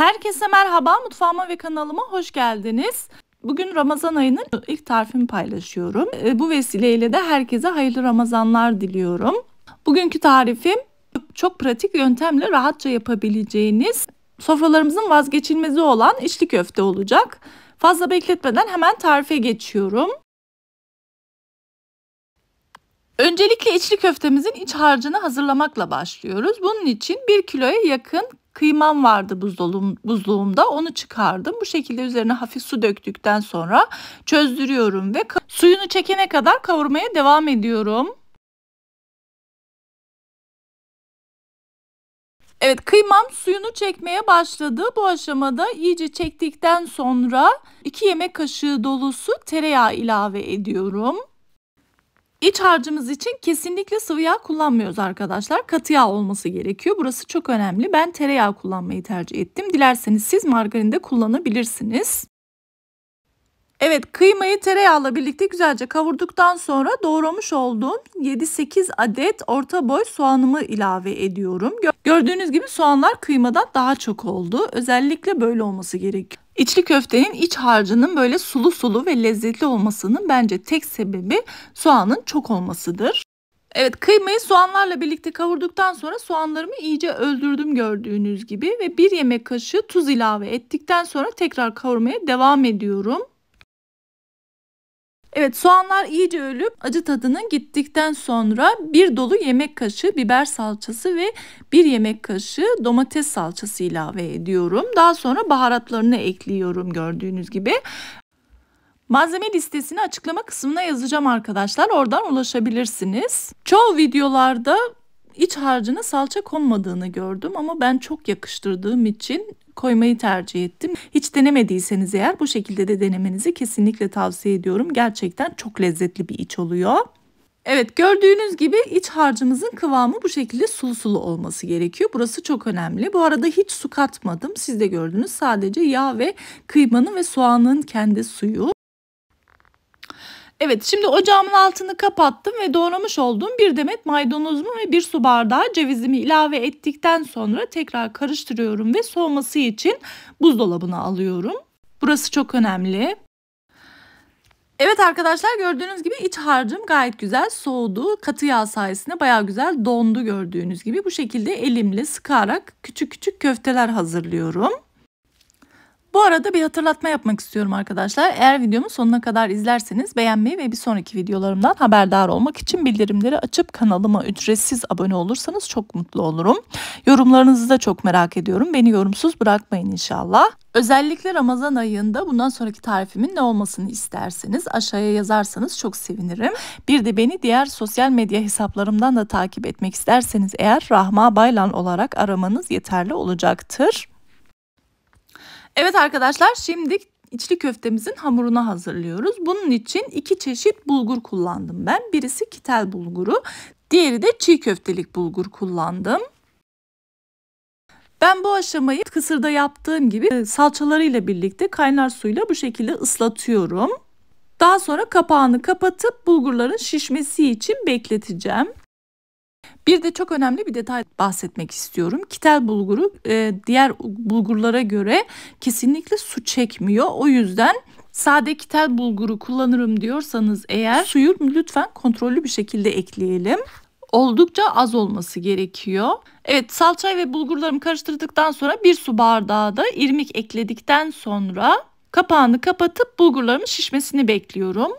Herkese merhaba, mutfağıma ve kanalıma hoş geldiniz. Bugün Ramazan ayının ilk tarifimi paylaşıyorum. Ee, bu vesileyle de herkese hayırlı Ramazanlar diliyorum. Bugünkü tarifim çok pratik yöntemle rahatça yapabileceğiniz sofralarımızın vazgeçilmezi olan içli köfte olacak. Fazla bekletmeden hemen tarife geçiyorum. Öncelikle içli köftemizin iç harcını hazırlamakla başlıyoruz. Bunun için 1 kiloya yakın kıymam vardı buzdolum, buzluğumda onu çıkardım. Bu şekilde üzerine hafif su döktükten sonra çözdürüyorum ve suyunu çekene kadar kavurmaya devam ediyorum. Evet kıymam suyunu çekmeye başladı. Bu aşamada iyice çektikten sonra 2 yemek kaşığı dolusu tereyağı ilave ediyorum. İç harcımız için kesinlikle sıvı yağ kullanmıyoruz arkadaşlar. Katı yağ olması gerekiyor. Burası çok önemli. Ben tereyağı kullanmayı tercih ettim. Dilerseniz siz margarin de kullanabilirsiniz. Evet kıymayı tereyağla birlikte güzelce kavurduktan sonra doğramış olduğum 7-8 adet orta boy soğanımı ilave ediyorum. Gördüğünüz gibi soğanlar kıymadan daha çok oldu. Özellikle böyle olması gerekiyor. İçli köftenin iç harcının böyle sulu sulu ve lezzetli olmasının bence tek sebebi soğanın çok olmasıdır. Evet kıymayı soğanlarla birlikte kavurduktan sonra soğanlarımı iyice öldürdüm gördüğünüz gibi ve bir yemek kaşığı tuz ilave ettikten sonra tekrar kavurmaya devam ediyorum. Evet soğanlar iyice ölüp acı tadının gittikten sonra bir dolu yemek kaşığı biber salçası ve bir yemek kaşığı domates salçası ilave ediyorum. Daha sonra baharatlarını ekliyorum gördüğünüz gibi. Malzeme listesini açıklama kısmına yazacağım arkadaşlar. Oradan ulaşabilirsiniz. Çoğu videolarda iç harcına salça konmadığını gördüm ama ben çok yakıştırdığım için koymayı tercih ettim. Hiç denemediyseniz eğer bu şekilde de denemenizi kesinlikle tavsiye ediyorum. Gerçekten çok lezzetli bir iç oluyor. Evet gördüğünüz gibi iç harcımızın kıvamı bu şekilde sulu sulu olması gerekiyor. Burası çok önemli. Bu arada hiç su katmadım. Siz de gördünüz sadece yağ ve kıymanın ve soğanın kendi suyu. Evet şimdi ocağımın altını kapattım ve doğramış olduğum bir demet maydanozumu ve bir su bardağı cevizimi ilave ettikten sonra tekrar karıştırıyorum ve soğuması için buzdolabına alıyorum. Burası çok önemli. Evet arkadaşlar gördüğünüz gibi iç harcım gayet güzel soğudu. Katı yağ sayesinde baya güzel dondu gördüğünüz gibi. Bu şekilde elimle sıkarak küçük küçük köfteler hazırlıyorum. Bu arada bir hatırlatma yapmak istiyorum arkadaşlar. Eğer videomun sonuna kadar izlerseniz beğenmeyi ve bir sonraki videolarımdan haberdar olmak için bildirimleri açıp kanalıma ücretsiz abone olursanız çok mutlu olurum. Yorumlarınızı da çok merak ediyorum. Beni yorumsuz bırakmayın inşallah. Özellikle Ramazan ayında bundan sonraki tarifimin ne olmasını isterseniz aşağıya yazarsanız çok sevinirim. Bir de beni diğer sosyal medya hesaplarımdan da takip etmek isterseniz eğer Rahma Baylan olarak aramanız yeterli olacaktır. Evet arkadaşlar şimdi içli köftemizin hamurunu hazırlıyoruz. Bunun için iki çeşit bulgur kullandım ben. Birisi kitel bulguru, diğeri de çiğ köftelik bulgur kullandım. Ben bu aşamayı kısırda yaptığım gibi e, salçalarıyla birlikte kaynar suyla bu şekilde ıslatıyorum. Daha sonra kapağını kapatıp bulgurların şişmesi için bekleteceğim. Bir de çok önemli bir detay bahsetmek istiyorum. Kitel bulguru e, diğer bulgurlara göre kesinlikle su çekmiyor. O yüzden sade kitel bulguru kullanırım diyorsanız eğer suyu lütfen kontrollü bir şekilde ekleyelim oldukça az olması gerekiyor. Evet salçayı ve bulgurlarımı karıştırdıktan sonra bir su bardağı da irmik ekledikten sonra kapağını kapatıp bulgurlarımın şişmesini bekliyorum.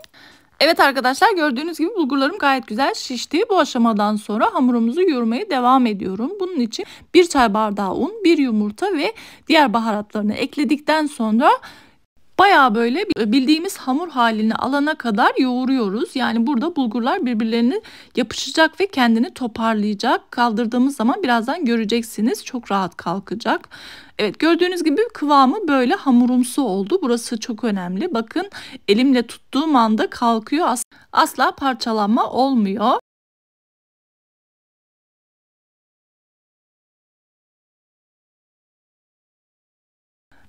Evet arkadaşlar gördüğünüz gibi bulgurlarım gayet güzel şişti. Bu aşamadan sonra hamurumuzu yoğurmaya devam ediyorum. Bunun için bir çay bardağı un, bir yumurta ve diğer baharatlarını ekledikten sonra Baya böyle e, bildiğimiz hamur halini alana kadar yoğuruyoruz. Yani burada bulgurlar birbirlerini yapışacak ve kendini toparlayacak. Kaldırdığımız zaman birazdan göreceksiniz çok rahat kalkacak. Evet gördüğünüz gibi kıvamı böyle hamurumsu oldu. Burası çok önemli. Bakın elimle tuttuğum anda kalkıyor. Asla parçalanma olmuyor.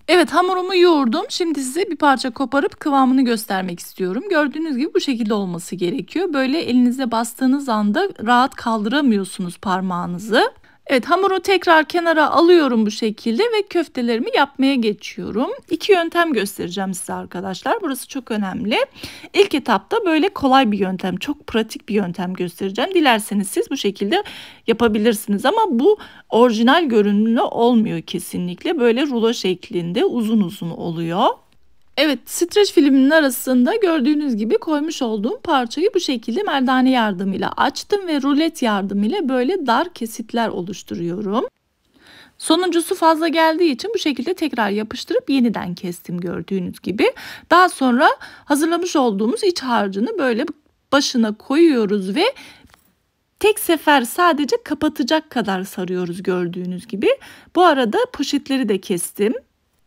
Evet hamurumu yoğurdum. Şimdi size bir parça koparıp kıvamını göstermek istiyorum. Gördüğünüz gibi bu şekilde olması gerekiyor. Böyle elinizle bastığınız anda rahat kaldıramıyorsunuz parmağınızı. Evet hamuru tekrar kenara alıyorum bu şekilde ve köftelerimi yapmaya geçiyorum. İki yöntem göstereceğim size arkadaşlar. Burası çok önemli. İlk etapta böyle kolay bir yöntem, çok pratik bir yöntem göstereceğim. Dilerseniz siz bu şekilde yapabilirsiniz ama bu orijinal görünümlü olmuyor kesinlikle. Böyle rulo şeklinde uzun uzun oluyor. Evet, streç filminin arasında gördüğünüz gibi koymuş olduğum parçayı bu şekilde merdane yardımıyla açtım ve rulet yardımıyla böyle dar kesitler oluşturuyorum. Sonuncusu fazla geldiği için bu şekilde tekrar yapıştırıp yeniden kestim gördüğünüz gibi. Daha sonra hazırlamış olduğumuz iç harcını böyle başına koyuyoruz ve tek sefer sadece kapatacak kadar sarıyoruz gördüğünüz gibi. Bu arada poşetleri de kestim.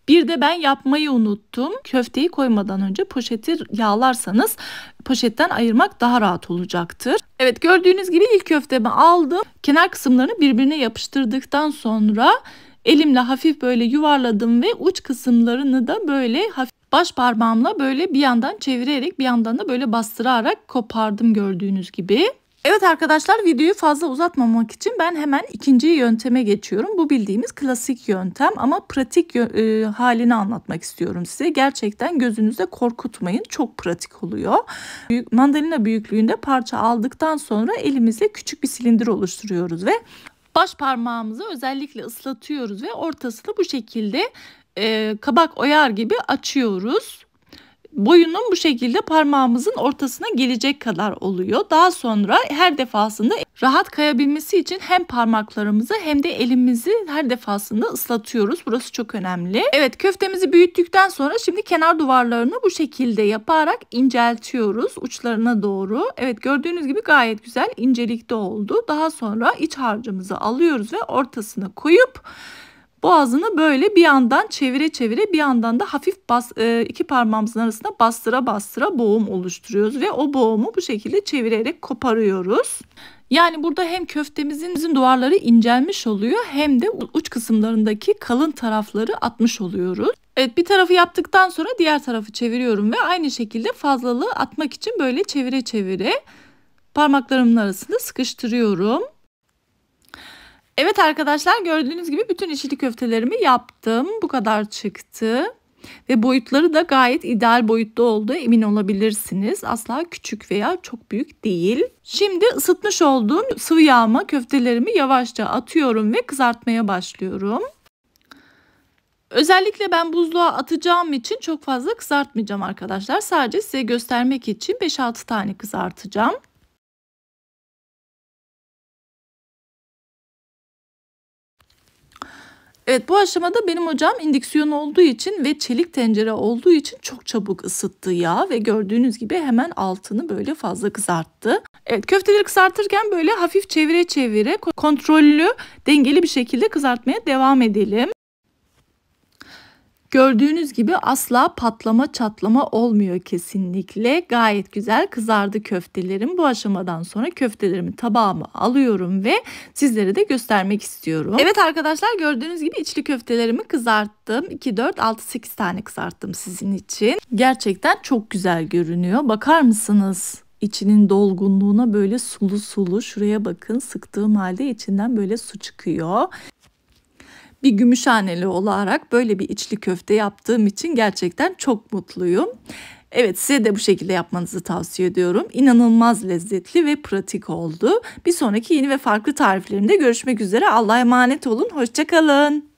Bir de ben yapmayı unuttum. Köfteyi koymadan önce poşeti yağlarsanız poşetten ayırmak daha rahat olacaktır. Evet gördüğünüz gibi ilk köftemi aldım. Kenar kısımlarını birbirine yapıştırdıktan sonra elimle hafif böyle yuvarladım ve uç kısımlarını da böyle hafif baş parmağımla böyle bir yandan çevirerek bir yandan da böyle bastırarak kopardım gördüğünüz gibi. Evet arkadaşlar videoyu fazla uzatmamak için ben hemen ikinci yönteme geçiyorum. Bu bildiğimiz klasik yöntem ama pratik e, halini anlatmak istiyorum size. Gerçekten gözünüzde korkutmayın. Çok pratik oluyor. Büyük, mandalina büyüklüğünde parça aldıktan sonra elimizle küçük bir silindir oluşturuyoruz ve baş parmağımızı özellikle ıslatıyoruz ve ortasını bu şekilde e, kabak oyar gibi açıyoruz boyunun bu şekilde parmağımızın ortasına gelecek kadar oluyor. Daha sonra her defasında rahat kayabilmesi için hem parmaklarımızı hem de elimizi her defasında ıslatıyoruz. Burası çok önemli. Evet köftemizi büyüttükten sonra şimdi kenar duvarlarını bu şekilde yaparak inceltiyoruz uçlarına doğru. Evet gördüğünüz gibi gayet güzel incelikte oldu. Daha sonra iç harcımızı alıyoruz ve ortasına koyup Boğazını böyle bir yandan çevire çevire bir yandan da hafif bas, e, iki parmağımızın arasında bastıra bastıra boğum oluşturuyoruz ve o boğumu bu şekilde çevirerek koparıyoruz. Yani burada hem köftemizin duvarları incelmiş oluyor hem de uç kısımlarındaki kalın tarafları atmış oluyoruz. Evet bir tarafı yaptıktan sonra diğer tarafı çeviriyorum ve aynı şekilde fazlalığı atmak için böyle çevire çevire parmaklarımın arasında sıkıştırıyorum. Evet arkadaşlar gördüğünüz gibi bütün içli köftelerimi yaptım. Bu kadar çıktı. Ve boyutları da gayet ideal boyutta oldu emin olabilirsiniz. Asla küçük veya çok büyük değil. Şimdi ısıtmış olduğum sıvı yağma köftelerimi yavaşça atıyorum ve kızartmaya başlıyorum. Özellikle ben buzluğa atacağım için çok fazla kızartmayacağım arkadaşlar. Sadece size göstermek için 5-6 tane kızartacağım. Evet bu aşamada benim hocam indiksiyon olduğu için ve çelik tencere olduğu için çok çabuk ısıttı yağ ve gördüğünüz gibi hemen altını böyle fazla kızarttı. Evet köfteleri kızartırken böyle hafif çevire çevire kontrollü dengeli bir şekilde kızartmaya devam edelim. Gördüğünüz gibi asla patlama çatlama olmuyor kesinlikle. Gayet güzel kızardı köftelerim. Bu aşamadan sonra köftelerimi tabağıma alıyorum ve sizlere de göstermek istiyorum. Evet arkadaşlar gördüğünüz gibi içli köftelerimi kızarttım. 2, 4, 6, 8 tane kızarttım sizin için. Gerçekten çok güzel görünüyor. Bakar mısınız? İçinin dolgunluğuna böyle sulu sulu şuraya bakın sıktığım halde içinden böyle su çıkıyor bir Gümüşhaneli olarak böyle bir içli köfte yaptığım için gerçekten çok mutluyum. Evet size de bu şekilde yapmanızı tavsiye ediyorum. İnanılmaz lezzetli ve pratik oldu. Bir sonraki yeni ve farklı tariflerimde görüşmek üzere. Allah'a emanet olun. Hoşçakalın.